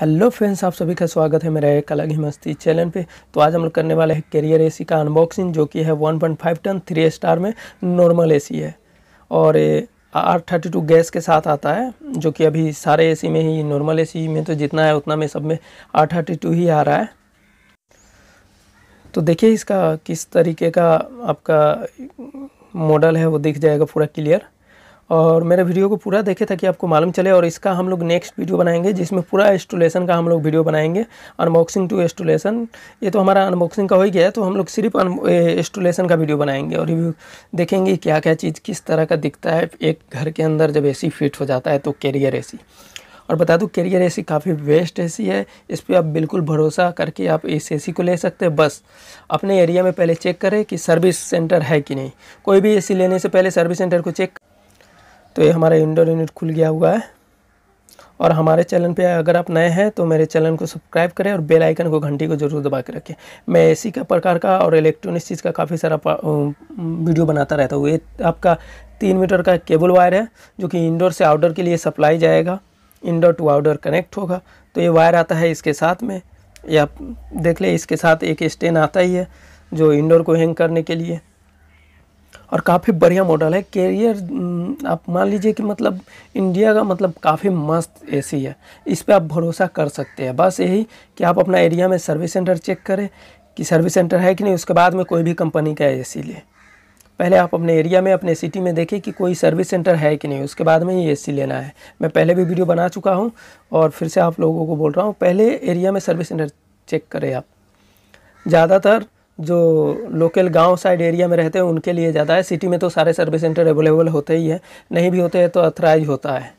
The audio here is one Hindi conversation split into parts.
हेलो फ्रेंड्स आप सभी का स्वागत है मेरा एक अलग ही मस्ती चैनल पे तो आज हम लोग करने वाले हैं कैरियर एसी का अनबॉक्सिंग जो कि है 1.5 टन थ्री स्टार में नॉर्मल एसी है और आर थर्टी टू गैस के साथ आता है जो कि अभी सारे एसी में ही नॉर्मल एसी में तो जितना है उतना में सब में आर थर्टी टू ही आ रहा है तो देखिए इसका किस तरीके का आपका मॉडल है वो दिख जाएगा पूरा क्लियर और मेरे वीडियो को पूरा देखे ताकि आपको मालूम चले और इसका हम लोग नेक्स्ट वीडियो बनाएंगे जिसमें पूरा इंस्टॉलेशन का हम लोग वीडियो बनाएंगे अनबॉक्सिंग टू इंस्टॉलेशन ये तो हमारा अनबॉक्सिंग का हो ही गया है तो हम लोग सिर्फ इंस्टॉलेशन का वीडियो बनाएंगे और रिव्यू देखेंगे क्या क्या चीज़ किस तरह का दिखता है एक घर के अंदर जब ए फिट हो जाता है तो कैरियर ए और बता दूँ कैरियर ए काफ़ी बेस्ट ए है इस पर आप बिल्कुल भरोसा करके आप इस ए को ले सकते हैं बस अपने एरिया में पहले चेक करें कि सर्विस सेंटर है कि नहीं कोई भी ए लेने से पहले सर्विस सेंटर को चेक तो ये हमारा इंडोर यूनिट खुल गया हुआ है और हमारे चैनल पे अगर आप नए हैं तो मेरे चैनल को सब्सक्राइब करें और बेल आइकन को घंटी को जरूर दबा के रखें मैं एसी का प्रकार का और इलेक्ट्रॉनिक्स चीज़ का काफ़ी सारा वीडियो बनाता रहता हूँ ये आपका तीन मीटर का केबल वायर है जो कि इंडोर से आउटडोर के लिए सप्लाई जाएगा इंडोर टू आउटडोर कनेक्ट होगा तो ये वायर आता है इसके साथ में या आप देख ले इसके साथ एक स्टैंड आता ही है जो इंडोर को हैंग करने के लिए और काफ़ी बढ़िया मॉडल है कैरियर हम्म, आप मान लीजिए कि मतलब इंडिया का मतलब काफ़ी मस्त एसी है इस पर आप भरोसा कर सकते हैं बस यही कि आप अपना एरिया में सर्विस सेंटर चेक करें कि सर्विस सेंटर है कि नहीं उसके बाद में कोई भी कंपनी का ए सी लें पहले आप अपने एरिया में अपने सिटी में देखें कि कोई सर्विस सेंटर है कि नहीं उसके बाद में ही एसी लेना है मैं पहले भी वीडियो बना चुका हूँ और फिर से आप लोगों को बोल रहा हूँ पहले एरिया में सर्विस सेंटर चेक करें आप ज़्यादातर जो लोकल गांव साइड एरिया में रहते हैं उनके लिए ज़्यादा है सिटी में तो सारे सर्विस सेंटर अवेलेबल होते ही है नहीं भी होते हैं तो अथराइज होता है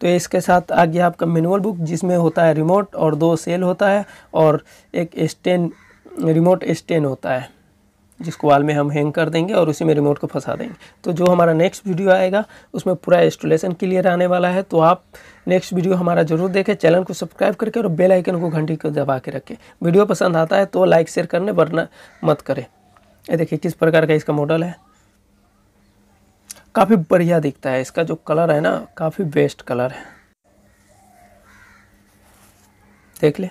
तो इसके साथ आ गया आपका मेनुअल बुक जिसमें होता है रिमोट और दो सेल होता है और एक स्टेन रिमोट स्टेन होता है जिसको वाल में हम हैंग कर देंगे और उसी में रिमोट को फंसा देंगे तो जो हमारा नेक्स्ट वीडियो आएगा उसमें पूरा इंस्टॉलेशन क्लियर आने वाला है तो आप नेक्स्ट वीडियो हमारा जरूर देखें चैनल को सब्सक्राइब करके और बेल आइकन को घंटी को दबा के रखें वीडियो पसंद आता है तो लाइक शेयर करने वरना मत करें ये देखिए किस प्रकार का इसका मॉडल है काफ़ी बढ़िया दिखता है इसका जो कलर है ना काफ़ी बेस्ट कलर है देख लें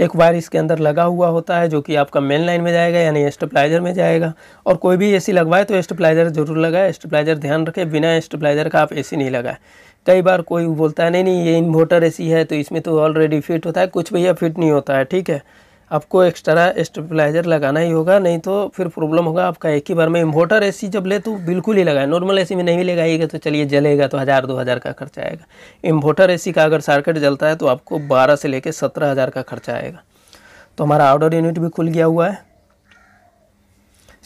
एक वायर इसके अंदर लगा हुआ होता है जो कि आपका मेन लाइन में जाएगा यानी स्टेप्लाइजर में जाएगा और कोई भी एसी लगवाए तो स्टेप्लाइजर ज़रूर लगाए स्टेप्लाइजर ध्यान रखे बिना स्टेप्लाइजर का आप एसी नहीं लगाए कई बार कोई बोलता है नहीं नहीं ये इन्वर्टर ए है तो इसमें तो ऑलरेडी फिट होता है कुछ भैया फिट नहीं होता है ठीक है आपको एक्स्ट्रा स्टेबलाइजर लगाना ही होगा नहीं तो फिर प्रॉब्लम होगा आपका एक ही बार में इन्वर्टर एसी जब ले तो बिल्कुल ही लगाए नॉर्मल एसी में नहीं लगाइएगा तो चलिए जलेगा तो हज़ार दो हज़ार का खर्चा आएगा इन्वर्टर एसी का अगर सर्किट जलता है तो आपको बारह से लेकर सत्रह हज़ार का खर्चा आएगा तो हमारा आउटर यूनिट भी खुल गया हुआ है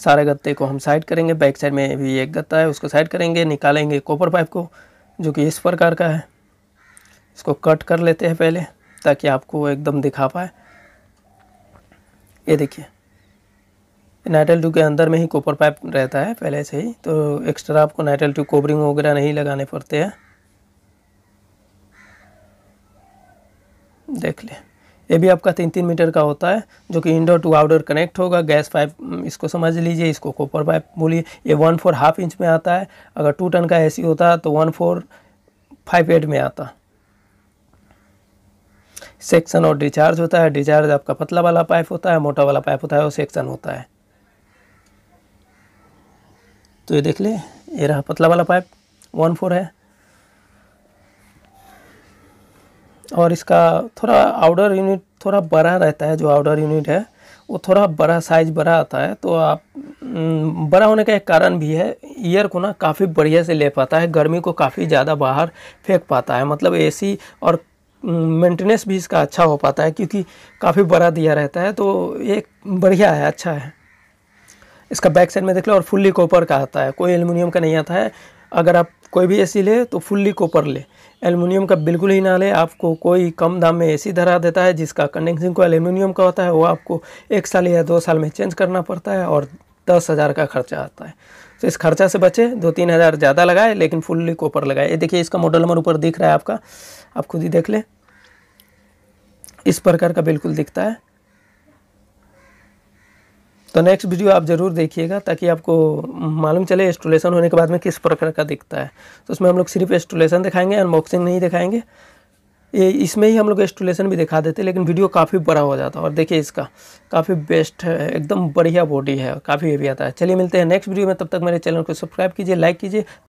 सारे गत्ते को हम साइड करेंगे बैक साइड में भी एक गत्ता है उसको साइड करेंगे निकालेंगे कॉपर पाइप को जो कि इस प्रकार का है इसको कट कर लेते हैं पहले ताकि आपको एकदम दिखा पाए ये देखिए नाइटल टू के अंदर में ही कॉपर पाइप रहता है पहले से ही तो एक्स्ट्रा आपको नाइटल टू कोबरिंग वगैरह नहीं लगाने पड़ते हैं देख लें ये भी आपका तीन तीन मीटर का होता है जो कि इंडोर टू आउटडोर कनेक्ट होगा गैस पाइप हम्म, इसको समझ लीजिए इसको कॉपर पाइप बोलिए ये वन फोर हाफ इंच में आता है अगर टू टन का ए होता तो वन फोर फाइव एट में आता सेक्शन और डिचार्ज होता है डिचार्ज आपका पतला वाला पाइप होता है मोटा वाला पाइप होता है और सेक्शन होता है तो ये देख ले ये रहा पतला वाला पाइप वन फोर है और इसका थोड़ा आउटर यूनिट थोड़ा बड़ा रहता है जो आउटर यूनिट है वो थोड़ा बड़ा साइज बड़ा आता है तो आप हम्म, बड़ा होने का एक कारण भी है ईयर को ना काफ़ी बढ़िया से ले पाता है गर्मी को काफ़ी ज़्यादा बाहर फेंक पाता है मतलब एसी और मेंटेनेंस भी इसका अच्छा हो पाता है क्योंकि काफ़ी बड़ा दिया रहता है तो ये बढ़िया है अच्छा है इसका बैक साइड में देख लो और फुल्ली कॉपर का आता है कोई एलमिनियम का नहीं आता है अगर आप कोई भी एसी ले तो फुल्ली कॉपर ले एलमिनियम का बिल्कुल ही ना ले आपको कोई कम दाम में एसी धरा देता है जिसका कंडेंसिंग को एलमिनियम का होता है वो आपको एक साल या दो साल में चेंज करना पड़ता है और दस हज़ार का खर्चा आता है तो इस खर्चा से बचे दो तीन हज़ार ज़्यादा लगाए लेकिन फुल्ली कॉपर लगाए ये देखिए इसका मॉडल नंबर ऊपर दिख रहा है आपका आप खुद ही देख लें इस प्रकार का बिल्कुल दिखता है तो नेक्स्ट वीडियो आप ज़रूर देखिएगा ताकि आपको मालूम चले इंस्टोलेशन होने के बाद में किस प्रकार का दिखता है तो उसमें हम लोग सिर्फ इंस्टोलेशन दिखाएंगे अनबॉक्सिंग नहीं दिखाएंगे ये इसमें ही हम लोग इंस्टोलेशन भी दिखा देते लेकिन वीडियो काफ़ी बड़ा हो जाता है और देखिए इसका काफ़ी बेस्ट है एकदम बढ़िया बॉडी है काफ़ी हेवी आता है चलिए मिलते हैं नेक्स्ट वीडियो में तब तक मेरे चैनल को सब्सक्राइब कीजिए लाइक कीजिए